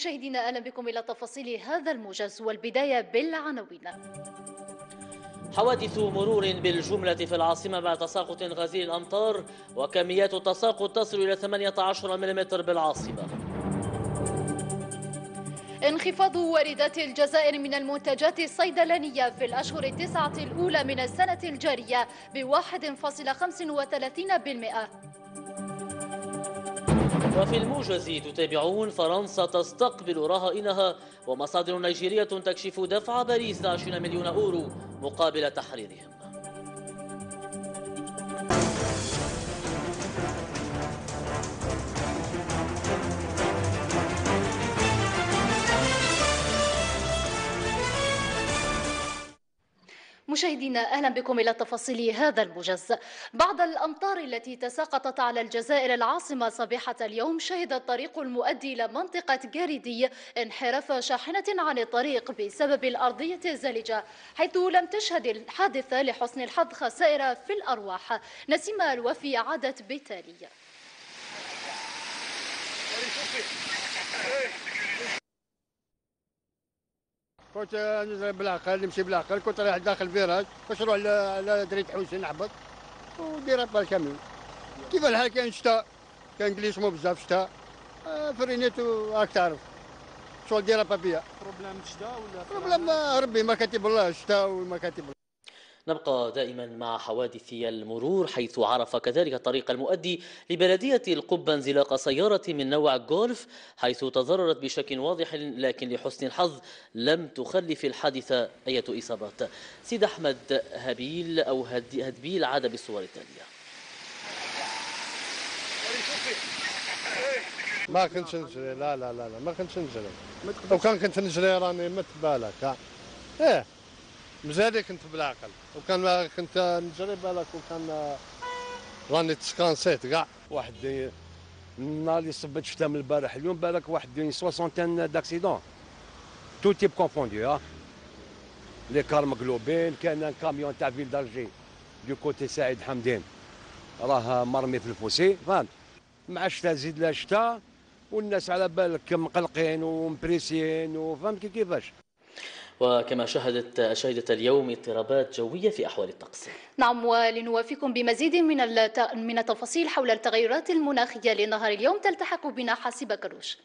مشاهدينا اهلا بكم الى تفاصيل هذا الموجز والبدايه بالعناوين. حوادث مرور بالجملة في العاصمة مع تساقط غزير الأمطار وكميات التساقط تصل إلى 18 ملم بالعاصمة انخفاض واردات الجزائر من المنتجات الصيدلانية في الأشهر التسعة الأولى من السنة الجارية ب 1.35% وفي الموجز تتابعون فرنسا تستقبل رهائنها ومصادر نيجيرية تكشف دفع باريس 20 مليون أورو مقابل تحريرهم مشاهدينا اهلا بكم الى تفاصيل هذا الموجز. بعد الامطار التي تساقطت على الجزائر العاصمه صبيحه اليوم شهد الطريق المؤدي الى منطقه جاريدي انحراف شاحنه عن الطريق بسبب الارضيه الزلجه حيث لم تشهد الحادثه لحسن الحظ خسائر في الارواح. نسيمه الوفي عادت بالتالي. كنت نزرع بالعقل نمشي بالعقل كنت رايح داخل الفيراج باش نروح على درية حوسي وندير ودير بالكاميون كيف الحال كان شتاء كان مو بزاف شتاء آه، فرينيت راك تعرف شغل ديرها بابيا بروبليم شتاء ولا بروبليم ربي ما كاتب الله شتاء وما كاتب الله نبقى دائما مع حوادث المرور حيث عرف كذلك الطريق المؤدي لبلدية القبة انزلاق سيارة من نوع جولف حيث تضررت بشكل واضح لكن لحسن الحظ لم تخلف الحادثة أي إصابات سيد أحمد هبيل أو هدبيل عاد بالصور التالية ما كنتش نجري لا لا لا, لا ما كنتش نجري لو كان كنت نجري راني مت بالك ايه مزاري كنت بالعقل وكان ما كنت نجري بالك وكان راني تسكانسيت كاع واحد النهار اللي صبت شفتها من البارح اليوم بالك واحد سوسونتين داكسيدون تو تيب كونفوندي ها لي كار مقلوبين كان كاميون تاع فيل دارجي دو كوتي سعيد حمدين راه مرمي في الفوسي فهمت مع الشتاء زيد لا شتاء والناس على بالك مقلقين ومبريسيين وفهمت كيفاش وكما شهدت شهدت اليوم اضطرابات جوية في أحوال الطقس نعم ولنوافيكم بمزيد من من التفاصيل حول التغيرات المناخية لنهار اليوم تلتحق بنا حاسبة كروش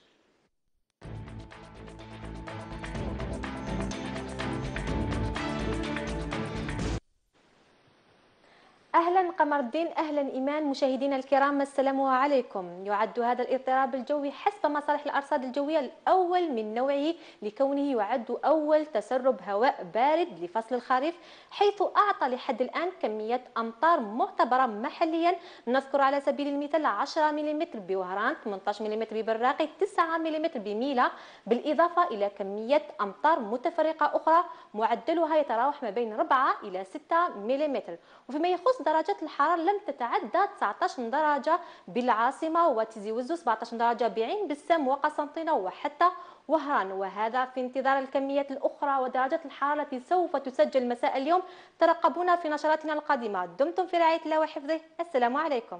اهلا قمر الدين اهلا ايمان مشاهدينا الكرام السلام عليكم يعد هذا الاضطراب الجوي حسب مصالح الارصاد الجويه الاول من نوعه لكونه يعد اول تسرب هواء بارد لفصل الخريف حيث اعطى لحد الان كميات امطار معتبره محليا نذكر على سبيل المثال 10 ملم بوهران 18 ملم ببراقي 9 ملم بميلا بالاضافه الى كميات امطار متفرقه اخرى معدلها يتراوح ما بين 4 الى 6 ملم وفيما يخص درجات الحرارة لم تتعدى 19 درجة بالعاصمة وتيزي وزو 17 درجة بعين بسام وقسنطينة وحتى وهران وهذا في انتظار الكميات الأخرى ودرجات الحرارة التي سوف تسجل مساء اليوم ترقبونا في نشراتنا القادمة دمتم في رعاية الله وحفظه السلام عليكم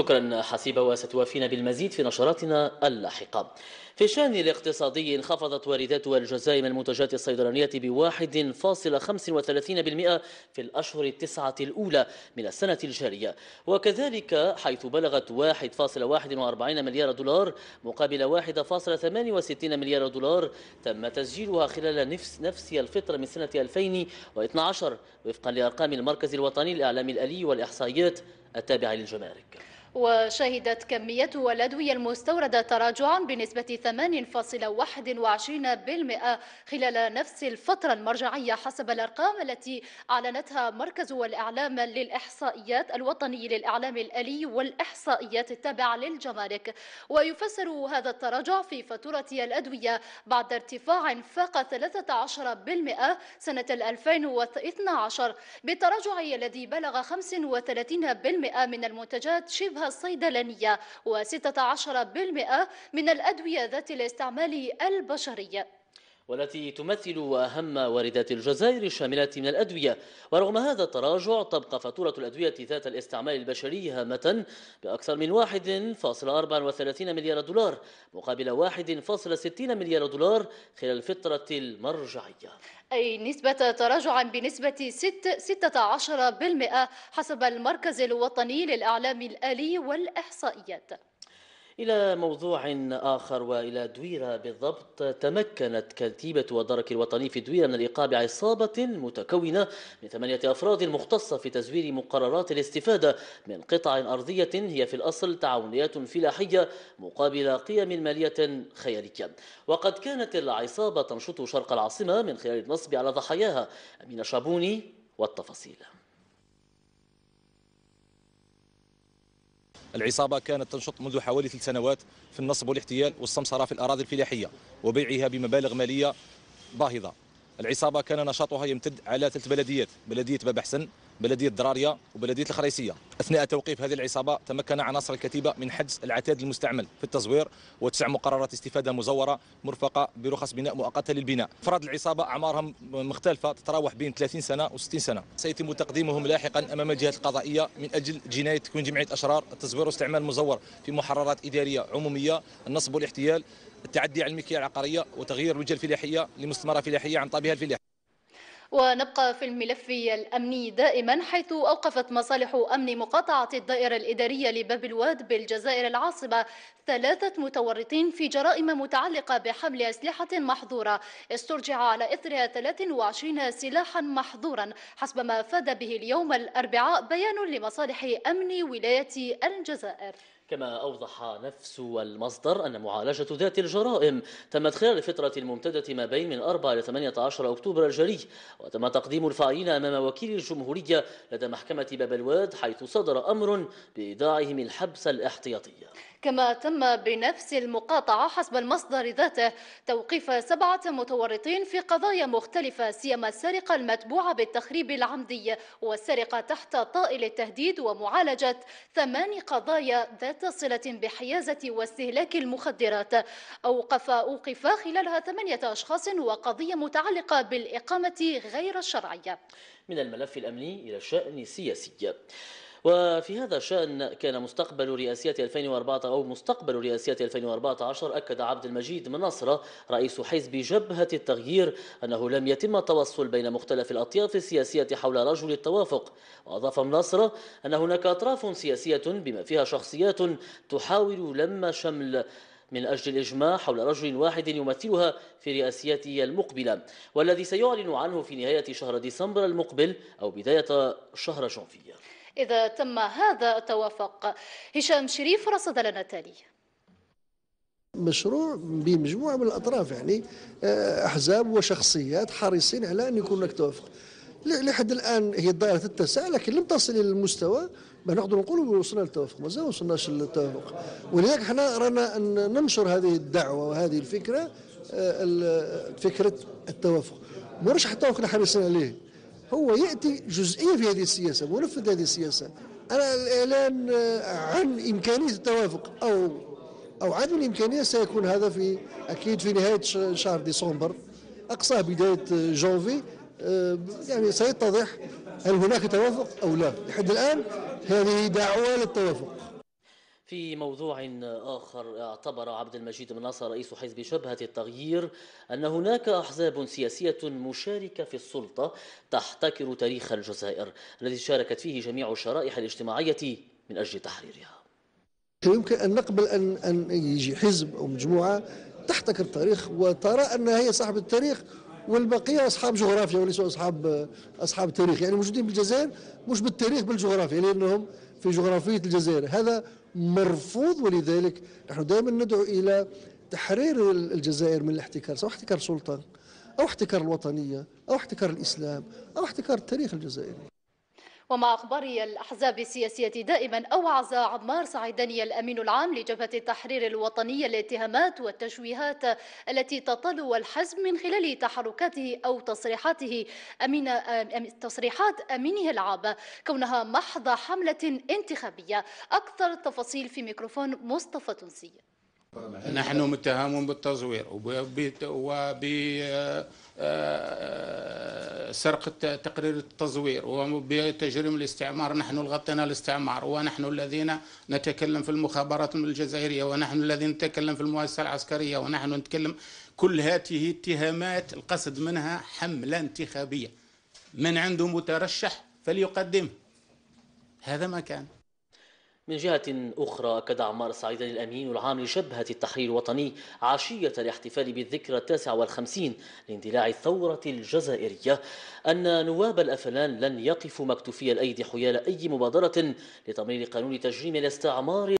شكرا حسيبة وستوافينا بالمزيد في نشراتنا اللاحقة في الشأن الاقتصادي انخفضت واردات الجزائر من المنتجات الصيدلانية ب 1.35% في الأشهر التسعة الأولى من السنة الجارية وكذلك حيث بلغت 1.41 مليار دولار مقابل 1.68 مليار دولار تم تسجيلها خلال نفس نفس الفترة من سنة 2012 وفقا لأرقام المركز الوطني للإعلام الآلي والإحصائيات التابعة للجمارك وشهدت كمية الأدوية المستوردة تراجعا بنسبة 8.21% خلال نفس الفترة المرجعية حسب الأرقام التي أعلنتها مركز الإعلام للإحصائيات الوطني للإعلام الآلي والإحصائيات التابعة للجمارك ويفسر هذا التراجع في فاتورة الأدوية بعد ارتفاع فاق 13% سنة 2012 بالتراجع الذي بلغ 35% من المنتجات شبه الصيدلانية و16% من الأدوية ذات الاستعمال البشري والتي تمثل أهم واردات الجزائر الشاملة من الأدوية ورغم هذا التراجع تبقى فاتورة الأدوية ذات الاستعمال البشري هامة بأكثر من 1.34 مليار دولار مقابل 1.60 مليار دولار خلال الفترة المرجعية أي نسبة تراجع بنسبة 6 16% حسب المركز الوطني للإعلام الآلي والإحصائيات إلى موضوع آخر وإلى دويرة بالضبط تمكنت كتيبة الدرك الوطني في دويرة من الإيقاب عصابة متكونة من ثمانية أفراد مختصة في تزوير مقررات الاستفادة من قطع أرضية هي في الأصل تعاونيات فلاحية مقابل قيم مالية خيالية وقد كانت العصابة تنشط شرق العاصمة من خلال النصب على ضحاياها أمين شابوني والتفاصيل العصابة كانت تنشط منذ حوالي ثلاث سنوات في النصب والاحتيال والسمسرة في الأراضي الفلاحية وبيعها بمبالغ مالية باهظة العصابة كان نشاطها يمتد على ثلاث بلديات بلدية باب حسن بلديه دراريا وبلديه الخريسيه اثناء توقيف هذه العصابه تمكن عناصر الكتيبه من حجز العتاد المستعمل في التزوير وتسع مقررات استفاده مزوره مرفقه برخص بناء مؤقته للبناء افراد العصابه اعمارهم مختلفه تتراوح بين 30 سنه و60 سنه سيتم تقديمهم لاحقا امام الجهات القضائيه من اجل جنايه تكون جمعيه اشرار التزوير واستعمال مزور في محررات اداريه عموميه النصب والاحتيال التعدي على الملكيه العقاريه وتغيير الوجهه الفلاحيه لمستمره فلاحيه عن طابها الفلاحي ونبقى في الملف الأمني دائما حيث أوقفت مصالح أمن مقاطعة الدائرة الإدارية لباب الواد بالجزائر العاصمة ثلاثة متورطين في جرائم متعلقة بحمل أسلحة محظورة استرجع على إثرها 23 سلاحا محظورا حسب ما أفاد به اليوم الأربعاء بيان لمصالح أمن ولاية الجزائر كما أوضح نفس المصدر أن معالجة ذات الجرائم تمت خلال الفترة الممتدة ما بين من 4 إلى 18 أكتوبر الجاري وتم تقديم الفاعلين أمام وكيل الجمهورية لدى محكمة باب الواد حيث صدر أمر بإيداعهم الحبس الاحتياطي كما تم بنفس المقاطعة حسب المصدر ذاته توقيف سبعة متورطين في قضايا مختلفة سيما السرقة المتبوعة بالتخريب العمدي والسرقة تحت طائل التهديد ومعالجة ثمان قضايا ذات صلة بحيازة واستهلاك المخدرات أوقف أوقف خلالها ثمانية أشخاص وقضية متعلقة بالإقامة غير الشرعية من الملف الأمني إلى الشأن السياسي وفي هذا الشأن كان مستقبل رئاسية 2014 أو مستقبل رئاسية 2014 أكد عبد المجيد من رئيس حزب جبهة التغيير أنه لم يتم التوصل بين مختلف الأطياف السياسية حول رجل التوافق وأضاف من أن هناك أطراف سياسية بما فيها شخصيات تحاول لم شمل من أجل الإجماع حول رجل واحد يمثلها في رئاسيته المقبلة والذي سيعلن عنه في نهاية شهر ديسمبر المقبل أو بداية شهر جانفير إذا تم هذا التوافق هشام شريف رصد لنا التالي مشروع بمجموعه من الاطراف يعني آه، احزاب وشخصيات حريصين على ان يكون هناك توافق لحد الان هي الدائره تتسع لكن لم تصل الى المستوى ما نقدر نقول وصلنا للتوافق مازال ما وصلناش للتوافق ولذلك احنا رانا ننشر هذه الدعوه وهذه الفكره آه، فكره التوافق مورش حتى حريصين عليه هو يأتي جزئية في هذه السياسة منفذ هذه السياسة أنا الإعلان آه، عن إمكانية التوافق أو أو عدم الإمكانية سيكون هذا في أكيد في نهاية شهر ديسمبر اقصى بداية آه، جانفي آه، يعني سيتضح هل هناك توافق أو لا لحد الآن هذه دعوة للتوافق في موضوع آخر اعتبر عبد المجيد مناصر رئيس حزب شبهة التغيير أن هناك أحزاب سياسية مشاركة في السلطة تحتكر تاريخ الجزائر الذي شاركت فيه جميع الشرائح الاجتماعية من أجل تحريرها يمكن أن نقبل أن, أن يجي حزب أو مجموعة تحتكر التاريخ وترى أنها هي صاحب التاريخ والبقيه اصحاب جغرافيا وليسوا اصحاب اصحاب تاريخ يعني موجودين بالجزائر مش بالتاريخ بالجغرافيا لانهم يعني في جغرافيه الجزائر هذا مرفوض ولذلك نحن دائما ندعو الى تحرير الجزائر من الاحتكار سواء احتكار سلطه او احتكار الوطنيه او احتكار الاسلام او احتكار التاريخ الجزائري ومع أخبار الأحزاب السياسية دائما أوعز عمار سعيداني الأمين العام لجبهة التحرير الوطنية الاتهامات والتشويهات التي تطل الحزب من خلال تحركاته أو تصريحاته أمين أم تصريحات أمينه العام كونها محض حملة انتخابية أكثر التفاصيل في ميكروفون مصطفى تونسي نحن متهمون بالتزوير وبسرقة آه، آه، تقرير التزوير وبتجريم الاستعمار نحن الغطينا الاستعمار ونحن الذين نتكلم في المخابرات الجزائرية ونحن الذين نتكلم في المؤسسة العسكرية ونحن نتكلم كل هذه اتهامات القصد منها حملة انتخابية من عنده مترشح فليقدمه هذا ما كان من جهة أخرى أكد عمار سعيد الأمين العام لجبهة التحرير الوطني عشية الاحتفال بالذكرى التاسعة والخمسين لاندلاع الثورة الجزائرية أن نواب الأفلان لن يقفوا مكتوفي الأيدي حيال أي مبادرة لتمرير قانون تجريم الاستعمار